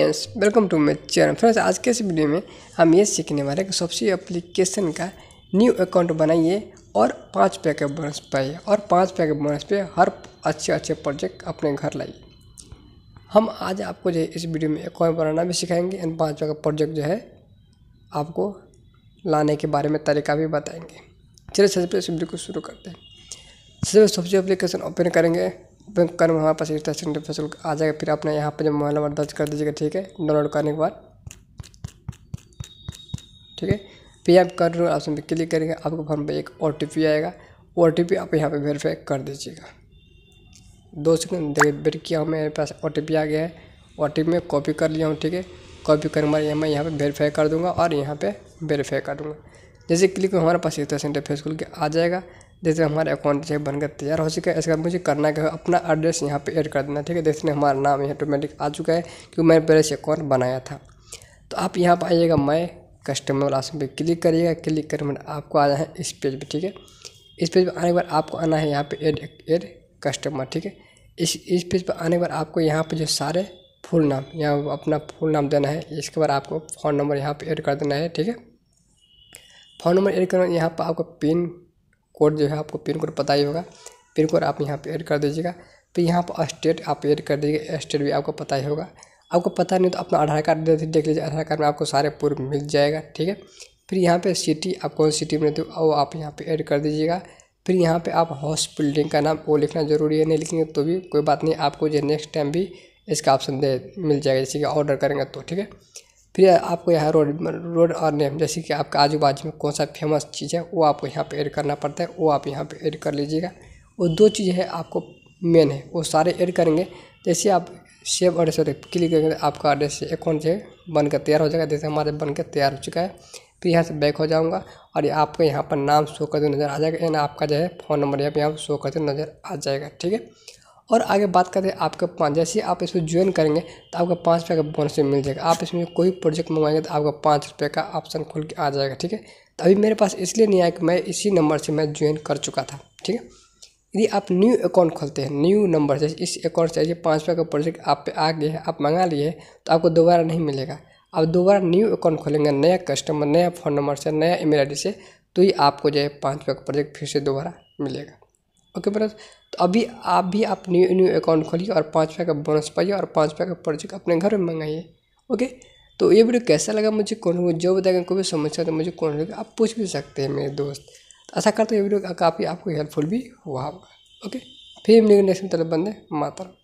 friends welcome to my channel friends आज के इस वीडियो में हम ये सीखने वाले हैं कि सबसे एप्लीकेशन का न्यू अकाउंट बनाइए और पाँच रुपये के बोनस पाइए और पाँच रुपये के बोनस पे हर अच्छे अच्छे प्रोजेक्ट अपने घर लाइए हम आज आपको जो है इस वीडियो में अकाउंट बनाना भी सिखाएंगे एंड पाँच रुपये का प्रोजेक्ट जो है आपको लाने के बारे में तरीका भी बताएंगे चलिए सबसे इस वीडियो को शुरू करते हैं सबसे सबसे एप्लीकेशन ओपन करेंगे कर हमारे पास रजिस्टर सेंटर पर आ जाएगा फिर आपने यहाँ पर जब मोबाइल नंबर दर्ज कर दीजिएगा ठीक है डाउनलोड करने के बाद ठीक है फिर आप कर रूल ऑप्शन पर क्लिक करेंगे आपको फॉर्म पर एक ओ आएगा ओ आप यहाँ पर वेरीफाई कर दीजिएगा दो सेकंड देखिए वेट किया हूँ मेरे पास ओ आ गया है ओ में कॉपी कर लिया हूँ ठीक है कॉपी कर हमारे मैं यहाँ पर वेरीफाई कर दूँगा और यहाँ पर वेरीफाई कर दूँगा जैसे क्लिक हमारे पास इतना तरह से इंटरफेस खुल के आ जाएगा जैसे हमारा अकाउंट जो है बनकर तैयार हो चुका है इसके बाद मुझे करना क्या है अपना एड्रेस यहाँ पे ऐड कर देना ठीक है देखने हमारा नाम यहाँ ऑटोमेटिक आ चुका है क्योंकि मैंने पहले से अकाउंट बनाया था तो आप यहाँ पर आइएगा मैं कस्टमर ऑप्शन पे क्लिक करिएगा क्लिक कर मैंने आपको आना है इस पेज पर ठीक है इस पेज पर आने के बाद आपको आना है यहाँ पर एड एड कस्टमर ठीक है इस इस पेज पर आने के बाद आपको यहाँ पर जो सारे फुल नाम यहाँ अपना फुल नाम देना है इसके बाद आपको फ़ोन नंबर यहाँ पर ऐड कर देना है ठीक है फ़ोन नंबर ऐड करना यहाँ पर आपको पिन कोड जो है आपको पिन कोड पता ही होगा पिन कोड आप यहाँ पर ऐड कर दीजिएगा फिर यहाँ पर स्टेट आप ऐड कर दीजिएगा स्टेट भी आपको पता ही होगा आपको पता नहीं तो अपना आधार कार्ड देख लीजिए आधार कार्ड में आपको सारे पूर्व मिल जाएगा ठीक है फिर यहाँ पे सिटी आप कौन सिटी में हो वो आप यहाँ पे ऐड कर दीजिएगा फिर यहाँ पे आप हॉस्पिटलिंग का नाम वो लिखना ज़रूरी है नहीं लिखेंगे तो भी कोई बात नहीं आपको जो नेक्स्ट टाइम भी इसका ऑप्शन दे मिल जाएगा जैसे कि ऑर्डर करेंगे तो ठीक है फिर आपको यहाँ रोड रोड और नेम जैसे कि आपका आजू बाजू में कौन सा फेमस चीज़ है वो आपको यहाँ पे ऐड करना पड़ता है वो आप यहाँ पे ऐड कर लीजिएगा वो दो चीज़ें हैं आपको मेन है वो सारे ऐड करेंगे जैसे आप सेव एड्रेस पर क्लिक करेंगे आपका एड्रेस अकाउंट जो है बनकर तैयार हो जाएगा जैसे हमारे बनकर तैयार हो चुका है फिर तो यहाँ से बैक हो जाऊँगा और आपको यहाँ पर नाम शो करते नज़र आ जाएगा यानी आपका जो है फ़ोन नंबर यहाँ पर शो करते नज़र आ जाएगा ठीक है और आगे बात करें आपके पाँच जैसे आप इसमें ज्वाइन करेंगे तो आपका पाँच रुपये का बोनस मिल जाएगा आप इसमें कोई प्रोजेक्ट मंगवाएंगे तो आपका पाँच रुपये का ऑप्शन खुल के आ जाएगा ठीक है तो अभी मेरे पास इसलिए नहीं आया कि मैं इसी नंबर से मैं ज्वाइन कर चुका था ठीक है यदि आप न्यू अकाउंट खोलते हैं न्यू नंबर से इस अकाउंट से पाँच रुपये का प्रोजेक्ट आप पे आ गया है आप मंगा लिए हैं तो आपको दोबारा नहीं मिलेगा आप दोबारा न्यू अकाउंट खोलेंगे नया कस्टमर नया फ़ोन नंबर से नया ईमेल आईडी से तो ही आपको जो है पाँच रुपये का प्रोजेक्ट फिर से दोबारा मिलेगा ओके ब्रद तो अभी आप भी आप न्यू न्यू अकाउंट खोलिए और पाँच रुपये का बोनस पाइए और पाँच रुपये का प्रोजेक्ट अपने घर में मंगाइए ओके तो ये वीडियो कैसा लगा मुझे कौन हो जो बताएगा कोई भी समस्या तो मुझे कौन होगा आप पूछ भी सकते हैं मेरे दोस्त ऐसा करते हूँ ये वीडियो काफ़ी आपको हेल्पफुल भी हुआ होगा ओके फिर मेरे नेक्स्ट मतलब बंदे माता